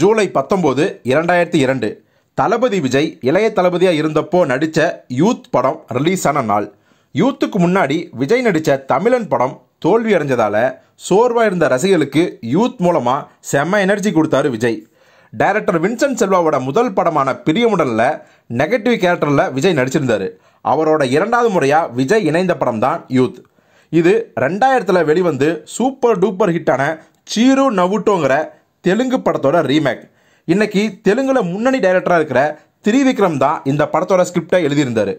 ஜூலை பத்தொம்போது இரண்டாயிரத்தி இரண்டு தளபதி விஜய் இளைய தளபதியாக இருந்தப்போ நடித்த யூத் படம் ரிலீஸான நாள் யூத்துக்கு முன்னாடி விஜய் நடித்த தமிழன் படம் தோல்வி அடைஞ்சதால் சோர்வாக இருந்த ரசிகர்களுக்கு யூத் மூலமாக செம்ம எனர்ஜி கொடுத்தாரு விஜய் டைரக்டர் வின்சென்ட் செல்வாவோட முதல் படமான பிரியமுடனில் நெகட்டிவ் கேரக்டரில் விஜய் நடிச்சிருந்தார் அவரோட இரண்டாவது முறையாக விஜய் இணைந்த படம் தான் யூத் இது ரெண்டாயிரத்தில் வெளிவந்து சூப்பர் டூப்பர் ஹிட்டான சீரு நவுட்டோங்கிற தெலுங்கு படத்தோட ரீமேக் இன்னைக்கு தெலுங்கில் முன்னணி டைரக்டராக இருக்கிற திரிவிக்ரம் தான் இந்த படத்தோட ஸ்கிரிப்டை எழுதியிருந்தாரு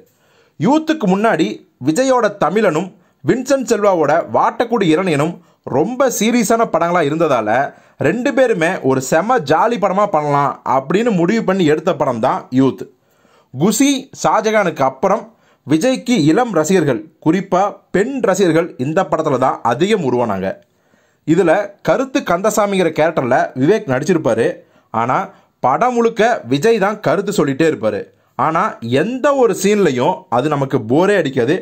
யூத்துக்கு முன்னாடி விஜயோட தமிழனும் வின்சென்ட் செல்வாவோட வாட்டக்கூடி இரணியனும் ரொம்ப சீரியஸான படங்களாக இருந்ததால் ரெண்டு பேருமே ஒரு செம ஜாலி படமாக பண்ணலாம் அப்படின்னு முடிவு பண்ணி எடுத்த படம் தான் யூத் குசி ஷாஜகானுக்கு அப்புறம் விஜய்க்கு இளம் ரசிகர்கள் குறிப்பாக பெண் ரசிகர்கள் இந்த படத்தில் தான் அதிகம் உருவானாங்க இதில் கருத்து கந்தசாமிங்கிற கேரக்டரில் விவேக் நடிச்சிருப்பார் ஆனால் படம் முழுக்க விஜய் தான் கருத்து சொல்லிகிட்டே இருப்பார் ஆனால் எந்த ஒரு சீன்லையும் அது நமக்கு போரே அடிக்காது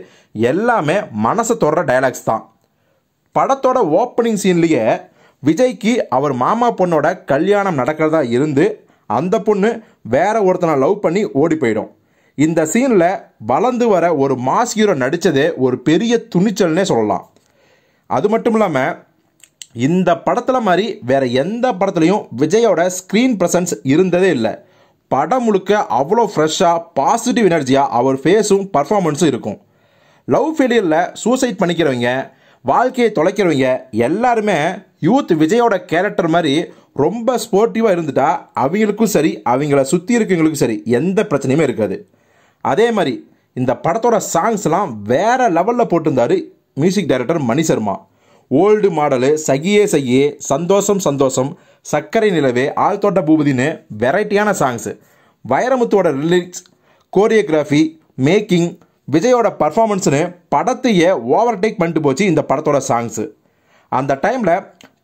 எல்லாமே மனசை தொடர டைலாக்ஸ் தான் படத்தோட ஓப்பனிங் சீன்லேயே விஜய்க்கு அவர் மாமா பொண்ணோட கல்யாணம் நடக்கிறதா இருந்து அந்த பொண்ணு வேற ஒருத்தனை லவ் பண்ணி ஓடி போயிடும் இந்த சீனில் வளர்ந்து வர ஒரு மாஸ் ஹீரோ நடித்ததே ஒரு பெரிய துணிச்சல்னே சொல்லலாம் அது மட்டும் இல்லாமல் இந்த படத்தில் மாதிரி வேறு எந்த படத்துலையும் விஜயோட ஸ்க்ரீன் ப்ரெசன்ஸ் இருந்ததே இல்லை படம் முழுக்க அவ்வளோ ஃப்ரெஷ்ஷாக பாசிட்டிவ் எனர்ஜியாக அவர் ஃபேஸும் பர்ஃபார்மன்ஸும் இருக்கும் லவ் ஃபெயிலியரில் சூசைட் பண்ணிக்கிறவங்க வாழ்க்கையை தொலைக்கிறவங்க எல்லாருமே யூத் விஜயோட கேரக்டர் மாதிரி ரொம்ப ஸ்போர்ட்டிவாக இருந்துட்டா அவங்களுக்கும் சரி அவங்கள சுற்றி இருக்கவங்களுக்கும் சரி எந்த பிரச்சனையுமே இருக்காது அதே மாதிரி இந்த படத்தோட சாங்ஸ்லாம் வேறு லெவலில் போட்டிருந்தார் music director Mani Sharma old model சகியே சகியே சந்தோஷம் சந்தோஷம் சர்க்கரை நிலவே தோட்ட பூபதின்னு வெரைட்டியான சாங்ஸு வைரமுத்துவோட ரிலிக்ஸ் கோரியோகிராஃபி மேக்கிங் விஜயோட பர்ஃபார்மன்ஸ்னு படத்தையே ஓவர்டேக் பண்ணிட்டு போச்சு இந்த படத்தோட சாங்ஸு அந்த டைமில்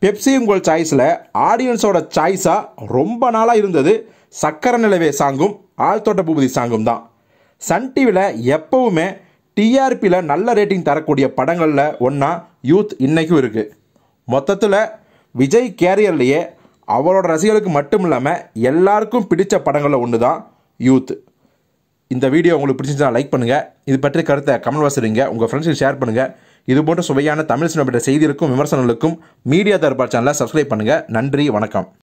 பெப்சி உங்கள் சாய்ஸில் ஆடியன்ஸோட சாய்ஸாக ரொம்ப நாளாக இருந்தது சக்கரை நிலவே சாங்கும் ஆழ்த்தோட்ட பூபதி சாங்கும் தான் சன் டிவியில் எப்போவுமே டிஆர்பியில் நல்ல ரேட்டிங் தரக்கூடிய படங்களில் ஒன்றா யூத் இன்றைக்கும் இருக்குது மொத்தத்தில் விஜய் கேரியர்லேயே அவரோட ரசிகர்களுக்கு மட்டும் இல்லாமல் எல்லாருக்கும் பிடித்த படங்களில் ஒன்று தான் யூத் இந்த வீடியோ உங்களுக்கு பிடிச்சிருந்தா லைக் பண்ணுங்கள் இது பற்றி கருத்தை கமெண்ட் வசதிங்க உங்கள் ஃப்ரெண்ட்ஸுக்கு ஷேர் பண்ணுங்கள் இது போன்ற சுவையான தமிழ் சினிமா செய்திகளுக்கும் விமர்சனங்களுக்கும் மீடியா தரப்பா சேனலை சப்ஸ்கிரைப் பண்ணுங்கள் நன்றி வணக்கம்